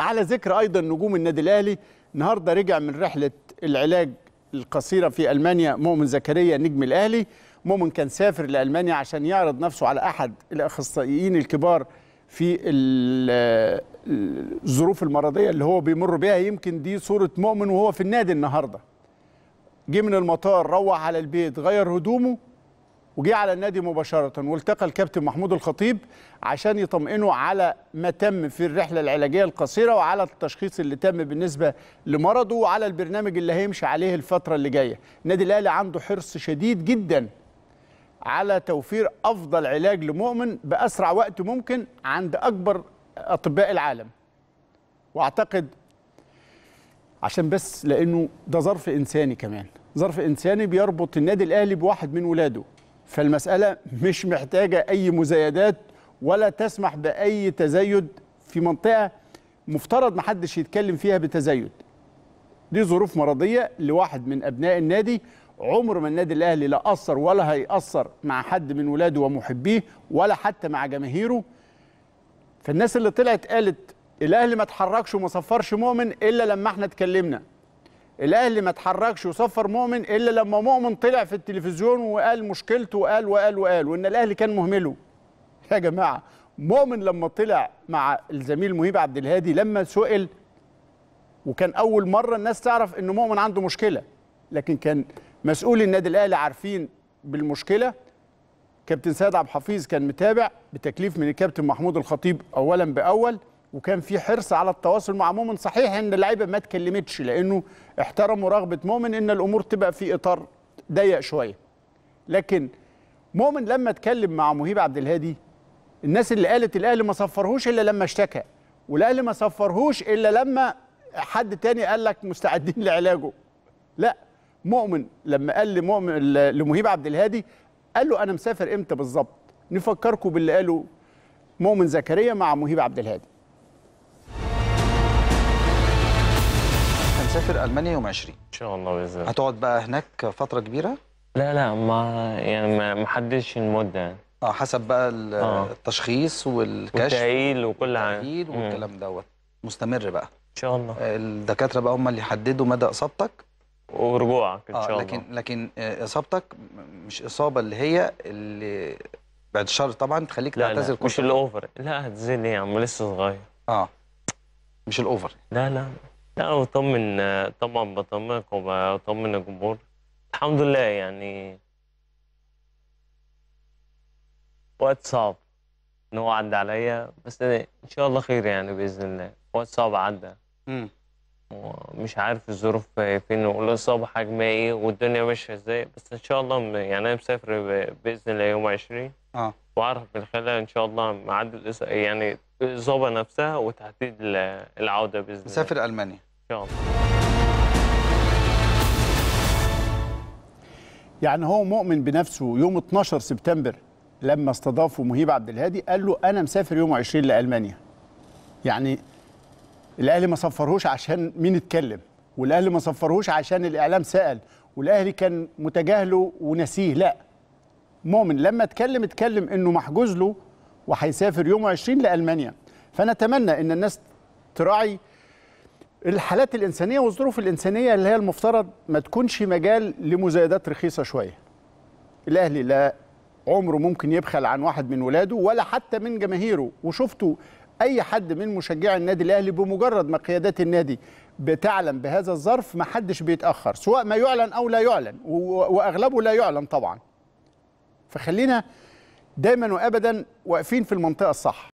على ذكر ايضا نجوم النادي الاهلي النهارده رجع من رحله العلاج القصيره في المانيا مؤمن زكريا نجم الاهلي مؤمن كان سافر لالمانيا عشان يعرض نفسه على احد الاخصائيين الكبار في الظروف المرضيه اللي هو بيمر بيها يمكن دي صوره مؤمن وهو في النادي النهارده جه من المطار روح على البيت غير هدومه وجه على النادي مباشره والتقى الكابتن محمود الخطيب عشان يطمئنه على ما تم في الرحله العلاجيه القصيره وعلى التشخيص اللي تم بالنسبه لمرضه وعلى البرنامج اللي هيمشي عليه الفتره اللي جايه النادي الاهلي عنده حرص شديد جدا على توفير افضل علاج لمؤمن باسرع وقت ممكن عند اكبر اطباء العالم واعتقد عشان بس لانه ده ظرف انساني كمان ظرف انساني بيربط النادي الاهلي بواحد من ولاده فالمسألة مش محتاجة أي مزايدات ولا تسمح بأي تزايد في منطقة مفترض محدش يتكلم فيها بتزايد دي ظروف مرضية لواحد من أبناء النادي عمر ما النادي الأهلي لا أثر ولا هيأثر مع حد من ولاده ومحبيه ولا حتى مع جماهيره فالناس اللي طلعت قالت الأهلي ما تحركش وما صفرش مؤمن إلا لما احنا اتكلمنا الاهلي ما اتحركش وصفر مؤمن الا لما مؤمن طلع في التلفزيون وقال مشكلته وقال وقال وقال وان الاهلي كان مهمله يا جماعه مؤمن لما طلع مع الزميل مهيب عبد الهادي لما سئل وكان اول مره الناس تعرف ان مؤمن عنده مشكله لكن كان مسؤول النادي الاهلي عارفين بالمشكله كابتن سيد عبد الحفيظ كان متابع بتكليف من الكابتن محمود الخطيب اولا باول وكان في حرص على التواصل مع مؤمن صحيح ان اللعيبه ما اتكلمتش لانه احترموا رغبه مؤمن ان الامور تبقى في اطار ضيق شويه لكن مؤمن لما اتكلم مع مهيب عبد الهادي الناس اللي قالت الاهلي ما صفرهوش الا لما اشتكى والاهلي ما صفرهوش الا لما حد تاني قال لك مستعدين لعلاجه لا مؤمن لما قال لمؤمن لمهيب عبد الهادي قال له انا مسافر امتى بالظبط نفكركم باللي قاله مؤمن زكريا مع مهيب عبد الهادي هنسافر المانيا يوم 20 ان شاء الله باذن الله هتقعد بقى هناك فتره كبيره لا لا ما يعني ما حددش المده يعني اه حسب بقى آه. التشخيص والكشف والتأهيل وكل حاجه التأهيل والكلام دوت مستمر بقى ان شاء الله آه، الدكاتره بقى هم اللي يحددوا مدى اصابتك ورجوعك ان آه، شاء الله آه لكن لكن اصابتك مش اصابه اللي هي اللي بعد الشر طبعا تخليك تعتذر كل مش الاوفر لا هتزيد ايه يا يعني، عم لسه صغير اه مش الاوفر لا لا لا بطمن طبعا بطمنك وبطمن الجمهور الحمد لله يعني وقت صعب ان هو عدى عليا بس ان شاء الله خير يعني باذن الله وقت صعب عدى مش عارف الظروف فين والاصابه حجمها ايه والدنيا ماشيه ازاي بس ان شاء الله يعني انا مسافر باذن الله يوم 20 اه واعرف من خلال ان شاء الله معدل يعني الاصابه نفسها وتحديد العوده باذن الله مسافر المانيا يعني هو مؤمن بنفسه يوم 12 سبتمبر لما استضافه مهيب عبد الهادي قال له انا مسافر يوم 20 لالمانيا يعني الاهلي ما صفرهوش عشان مين اتكلم والاهلي ما صفرهوش عشان الاعلام سال والاهلي كان متجاهله ونسيه لا مؤمن لما اتكلم اتكلم انه محجوز له وهيسافر يوم 20 لالمانيا فنتمنى ان الناس تراعي الحالات الانسانيه والظروف الانسانيه اللي هي المفترض ما تكونش مجال لمزايدات رخيصه شويه. الاهلي لا عمره ممكن يبخل عن واحد من ولاده ولا حتى من جماهيره وشفتوا اي حد من مشجعي النادي الاهلي بمجرد ما قيادات النادي بتعلم بهذا الظرف ما حدش بيتاخر سواء ما يعلن او لا يعلن واغلبه لا يعلن طبعا. فخلينا دايما وابدا واقفين في المنطقه الصح.